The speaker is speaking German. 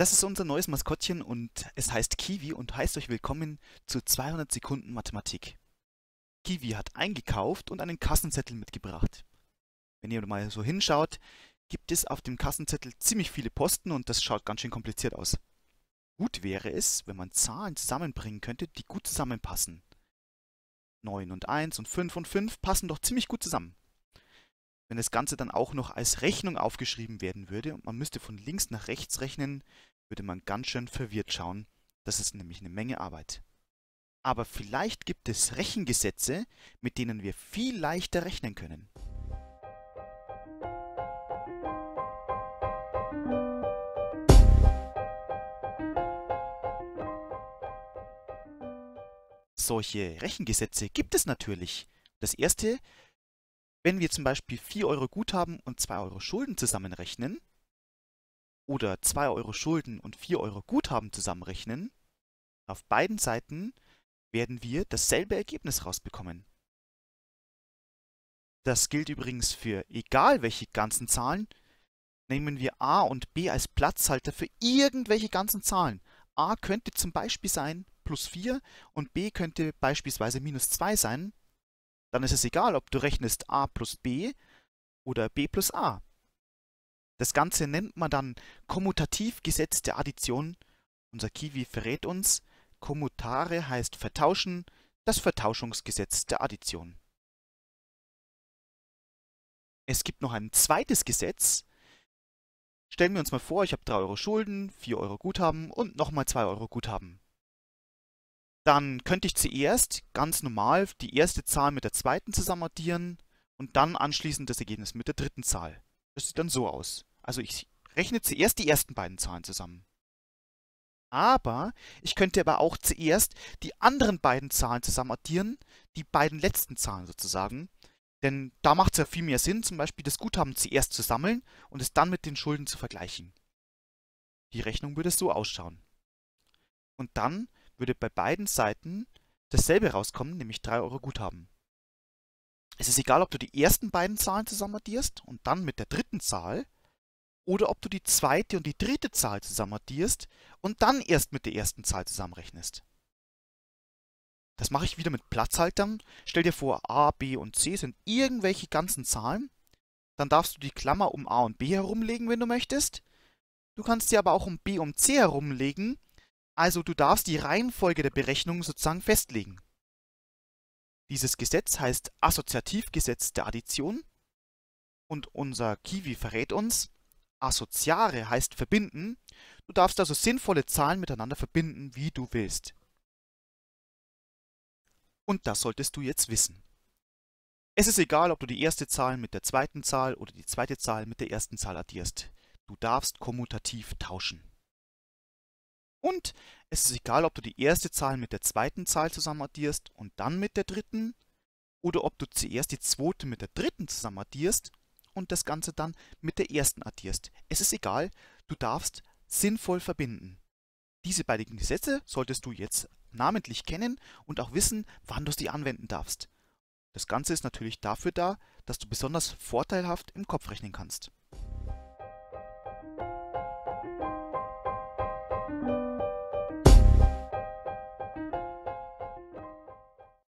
Das ist unser neues Maskottchen und es heißt Kiwi und heißt euch willkommen zu 200 Sekunden Mathematik. Kiwi hat eingekauft und einen Kassenzettel mitgebracht. Wenn ihr mal so hinschaut, gibt es auf dem Kassenzettel ziemlich viele Posten und das schaut ganz schön kompliziert aus. Gut wäre es, wenn man Zahlen zusammenbringen könnte, die gut zusammenpassen. 9 und 1 und 5 und 5 passen doch ziemlich gut zusammen wenn das Ganze dann auch noch als Rechnung aufgeschrieben werden würde und man müsste von links nach rechts rechnen, würde man ganz schön verwirrt schauen. Das ist nämlich eine Menge Arbeit. Aber vielleicht gibt es Rechengesetze, mit denen wir viel leichter rechnen können. Solche Rechengesetze gibt es natürlich. Das erste wenn wir zum Beispiel 4 Euro Guthaben und 2 Euro Schulden zusammenrechnen oder 2 Euro Schulden und 4 Euro Guthaben zusammenrechnen, auf beiden Seiten werden wir dasselbe Ergebnis rausbekommen. Das gilt übrigens für egal welche ganzen Zahlen. Nehmen wir a und b als Platzhalter für irgendwelche ganzen Zahlen. a könnte zum Beispiel sein plus 4 und b könnte beispielsweise minus 2 sein dann ist es egal, ob du rechnest a plus b oder b plus a. Das Ganze nennt man dann kommutativ gesetzte Addition. Unser Kiwi verrät uns, kommutare heißt vertauschen, das Vertauschungsgesetz der Addition. Es gibt noch ein zweites Gesetz. Stellen wir uns mal vor, ich habe 3 Euro Schulden, 4 Euro Guthaben und nochmal 2 Euro Guthaben dann könnte ich zuerst ganz normal die erste Zahl mit der zweiten zusammen addieren und dann anschließend das Ergebnis mit der dritten Zahl. Das sieht dann so aus. Also ich rechne zuerst die ersten beiden Zahlen zusammen. Aber ich könnte aber auch zuerst die anderen beiden Zahlen zusammen addieren, die beiden letzten Zahlen sozusagen. Denn da macht es ja viel mehr Sinn, zum Beispiel das Guthaben zuerst zu sammeln und es dann mit den Schulden zu vergleichen. Die Rechnung würde so ausschauen. Und dann würde bei beiden Seiten dasselbe rauskommen, nämlich 3 Euro Guthaben. Es ist egal, ob du die ersten beiden Zahlen zusammen addierst und dann mit der dritten Zahl oder ob du die zweite und die dritte Zahl zusammen addierst und dann erst mit der ersten Zahl zusammenrechnest. Das mache ich wieder mit Platzhaltern. Stell dir vor, A, B und C sind irgendwelche ganzen Zahlen. Dann darfst du die Klammer um A und B herumlegen, wenn du möchtest. Du kannst sie aber auch um B und C herumlegen also du darfst die Reihenfolge der Berechnung sozusagen festlegen. Dieses Gesetz heißt Assoziativgesetz der Addition und unser Kiwi verrät uns, assoziare heißt verbinden, du darfst also sinnvolle Zahlen miteinander verbinden, wie du willst. Und das solltest du jetzt wissen. Es ist egal, ob du die erste Zahl mit der zweiten Zahl oder die zweite Zahl mit der ersten Zahl addierst. Du darfst kommutativ tauschen. Und es ist egal, ob du die erste Zahl mit der zweiten Zahl zusammen addierst und dann mit der dritten oder ob du zuerst die zweite mit der dritten zusammen addierst und das Ganze dann mit der ersten addierst. Es ist egal, du darfst sinnvoll verbinden. Diese beiden Gesetze solltest du jetzt namentlich kennen und auch wissen, wann du sie anwenden darfst. Das Ganze ist natürlich dafür da, dass du besonders vorteilhaft im Kopf rechnen kannst.